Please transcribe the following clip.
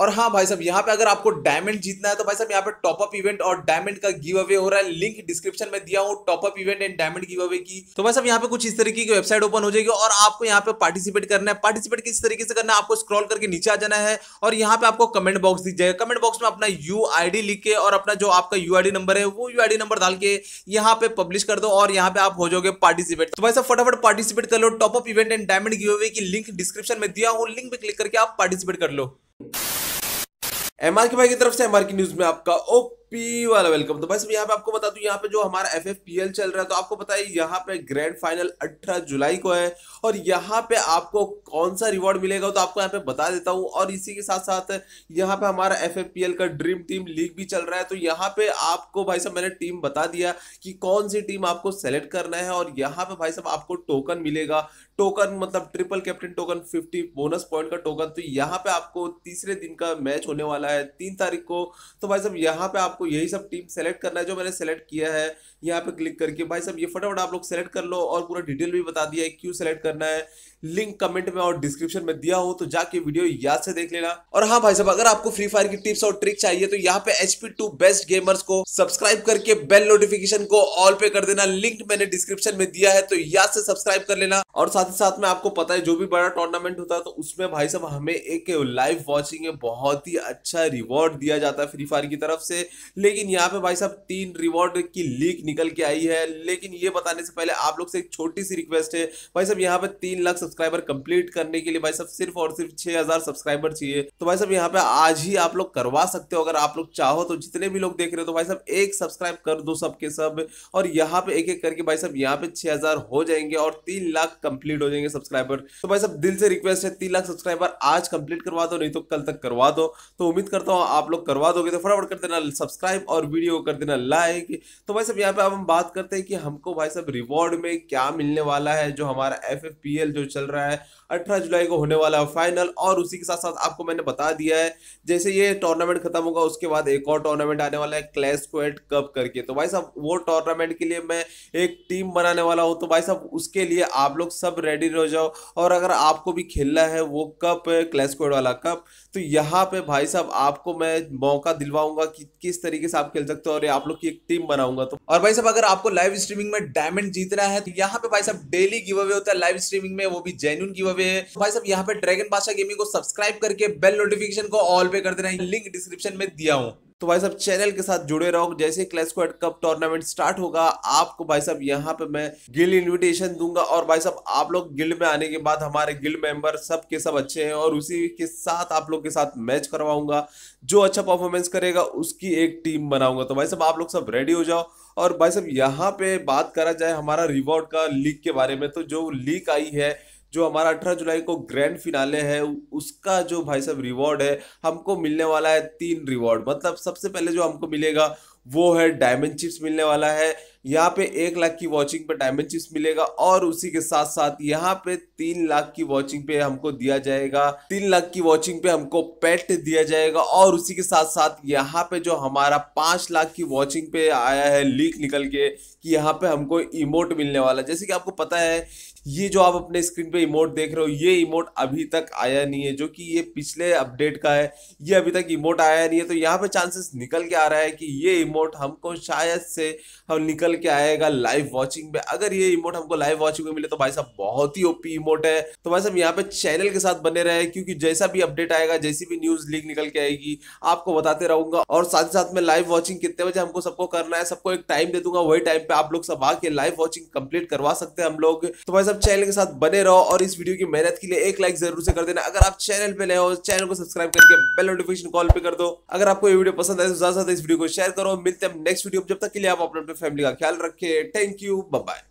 और हाँ भाई साहब यहाँ पे अगर आपको डायमंड जीतना है तो भाई साहब यहाँ पे टॉपअप इवेंट और डायमंड का गिव अवे हो रहा है लिंक डिस्क्रिप्शन में दिया हूँ top up event and diamond giveaway की तो भाई साहब यहाँ पे कुछ इस तरीके की वेबसाइट ओपन हो जाएगी और आपको यहाँ पे पार्टिसिपेट करना है पार्टिसिपेट किस तरीके से करना है आपको स्क्रॉल करके नीचे आ जाना है और यहाँ पे आपको कमेंट बॉक्स दी जाएगा कमेंट बॉक्स में अपना यू लिख के और अपना जो आपका यू नंबर है वो यू नंबर डाल के यहाँ पे पब्लिश कर दो और यहाँ पे आप हो जाओगे पार्टिसिपेट तो भाई साहब फटाफट पार्टिसिपेट कर लो top up event and diamond giveaway की लिंक डिस्क्रिप्शन में दिया हूँ लिंक पे क्लिक करके आप पार्टिसिपेट कर लो एमआर के भाई की तरफ से एमआर की न्यूज में आपका ओके पी वाला वेलकम तो बस यहाँ पे आपको बता दू यहाँ पे जो हमारा एफ एफ पी एल चल रहा है तो आपको पता है यहाँ पे ग्रैंड फाइनल 18 जुलाई को है और यहाँ पे आपको कौन सा रिवॉर्ड मिलेगा तो आपको यहाँ पे बता देता हूँ और इसी के साथ साथ यहाँ पे हमारा एफ एफ पी एल का ड्रीम टीम लीग भी चल रहा है तो यहाँ पे आपको भाई साहब मैंने टीम बता दिया कि कौन सी टीम आपको सेलेक्ट करना है और यहाँ पे भाई साहब आपको टोकन मिलेगा टोकन मतलब triple captain token fifty bonus point का टोकन तो यहाँ पे आपको तीसरे दिन का मैच होने वाला है तीन तारीख को तो भाई साहब यहाँ पे आप आपको यही सब टीम सेलेक्ट करना है जो मैंने सेलेक्ट किया है यहाँ पे क्लिक करके भाई सब ये फटाफट आप लोग सेलेक्ट कर लो और पूरा डिटेल भी बता दिया है क्यों सेलेक्ट करना है लिंक कमेंट में और डिस्क्रिप्शन में दिया हो तो जाके वीडियो याद से देख लेना और हाँ भाई साहब अगर आपको फ्री फायर की टिप्स और ट्रिक चाहिए तो यहाँ पे एचपी टू बेस्ट गेमर्स को सब्सक्राइब करके बेल नोटिफिकेशन को ऑल पे कर देना लिंक मैंने डिस्क्रिप्शन में दिया है तो याद से सब्सक्राइब कर लेना और साथ ही साथ में आपको पता है जो भी बड़ा टूर्नामेंट होता है तो उसमें भाई साहब हमें एक लाइव वॉचिंग बहुत ही अच्छा रिवॉर्ड दिया जाता है फ्री फायर की तरफ से लेकिन यहाँ पे भाई साहब तीन रिवॉर्ड की लीक निकल के आई है लेकिन ये बताने से पहले आप लोग से एक छोटी सी रिक्वेस्ट है भाई साहब यहाँ पे तीन लाख सब्सक्राइबर कंप्लीट करने के लिए भाई साहब सिर्फ और सिर्फ छह हजार सब्सक्राइबर चाहिए तो भाई साहब यहाँ पे आज ही आप लोग करवा सकते हो अगर आप लोग चाहो तो जितने भी लोग देख रहे हो तो भाई साहब एक सब्सक्राइब कर दो सबके सब और यहाँ पे एक एक करके भाई साहब यहाँ पे छह हजार हो जाएंगे और तीन लाख कंप्लीट हो जाएंगे सब्सक्राइबर तो भाई साहब दिल से रिक्वेस्ट है तीन लाख सब्सक्राइबर आज कंप्लीट करवा दो नहीं तो कल तक करवा दो तो उम्मीद करता हूँ आप लोग करवा दोगे तो फटाफट कर देना सब्सक्राइब सब्सक्राइब और वीडियो कर देना लाइक तो भाई साहब यहाँ पे अब हम बात करते हैं कि हमको भाई साहब रिवॉर्ड में क्या मिलने वाला है जो हमारा एफ जो चल रहा है अठारह जुलाई को होने वाला है फाइनल और उसी के साथ साथ आपको मैंने बता दिया है जैसे ये टूर्नामेंट खत्म होगा उसके बाद एक और टूर्नामेंट आने वाला है क्लैश क्वेट कप करके तो भाई साहब वो टूर्नामेंट के लिए मैं एक टीम बनाने वाला हूँ तो भाई साहब उसके लिए आप लोग सब रेडी रह जाओ और अगर आपको भी खेलना है वो कप क्लैश क्वेट वाला कप तो यहाँ पे भाई साहब आपको मैं मौका दिलवाऊंगा कि किस तरह तरीके से आप खेल सकते हो और आप लोग की एक टीम बनाऊंगा तो और भाई साहब अगर आपको लाइव स्ट्रीमिंग में डायमंड जीतना है तो यहाँ पे भाई साहब डेली गिव अवे होता है लाइव स्ट्रीमिंग में वो भी जेन्यून गिव अवे है तो भाई साहब यहाँ पे ड्रैगन बादशाह गेमिंग को सब्सक्राइब करके बेल नोटिफिकेशन को ऑल पे कर देना लिंक डिस्क्रिप्शन में दिया हूँ तो भाई साहब चैनल के साथ जुड़े रहो जैसे क्लैसिको एड कप टूर्नामेंट स्टार्ट होगा आपको भाई साहब यहाँ पे मैं गिल इनविटेशन दूंगा और भाई साहब आप लोग गिल्ड में आने के बाद हमारे गिल्ड मेंबर सब के सब अच्छे हैं और उसी के साथ आप लोग के साथ मैच करवाऊंगा जो अच्छा परफॉर्मेंस करेगा उसकी एक टीम बनाऊंगा तो भाई साहब आप लोग सब रेडी हो जाओ और भाई साहब यहाँ पे बात करा जाए हमारा रिवॉर्ड का लीक के बारे में तो जो लीक आई है जो हमारा अठारह जुलाई को ग्रैंड फिनाले है उसका जो भाई साहब रिवॉर्ड है हमको मिलने वाला है तीन रिवॉर्ड मतलब सबसे पहले जो हमको मिलेगा वो है डायमंड चिप्स मिलने वाला है यहाँ पे एक लाख की वॉचिंग पे डायमंड चिप्स मिलेगा और उसी के साथ साथ यहाँ पे तीन लाख की वॉचिंग पे हमको दिया जाएगा तीन लाख की वॉचिंग पे हमको पेट दिया जाएगा और उसी के साथ साथ यहाँ पे जो हमारा पांच लाख की वॉचिंग पे आया है लीक निकल के कि यहाँ पे हमको इमोट मिलने वाला जैसे कि आपको पता है ये जो आप अपने स्क्रीन पे इमोट देख रहे हो ये इमोट अभी तक आया नहीं है जो कि ये पिछले अपडेट का है ये अभी तक इमोट आया नहीं है तो यहाँ पे चांसेस निकल के आ रहा है कि ये इमोट इमोट हमको शायद से हम निकल के आएगा लाइव वॉचिंग में अगर ये इमोट हमको लाइव वॉचिंग में मिले तो भाई साहब बहुत ही ओपी इमोट है तो भाई साहब यहाँ पे चैनल के साथ बने रहे क्योंकि जैसा भी अपडेट आएगा जैसी भी न्यूज लीक निकल के आएगी आपको बताते रहूंगा और साथ ही साथ में लाइव वॉचिंग कितने बजे हमको सबको करना है सबको एक टाइम दे दूंगा वही टाइम पे आप लोग सब आके लाइव वॉचिंग कंप्लीट करवा सकते हैं हम लोग तो भाई साहब चैनल के साथ बने रहो और इस वीडियो की मेहनत के लिए एक लाइक जरूर से कर देना अगर आप चैनल पे ले हो चैनल को सब्सक्राइब करके बेल नोटिफिकेशन कॉल पे कर दो अगर आपको ये वीडियो पसंद आए तो ज्यादा से ज्यादा इस वीडियो को शेयर करो मिलते हैं नेक्स्ट वीडियो में जब तक के लिए आप अपने फैमिली का ख्याल रखें थैंक यू बाय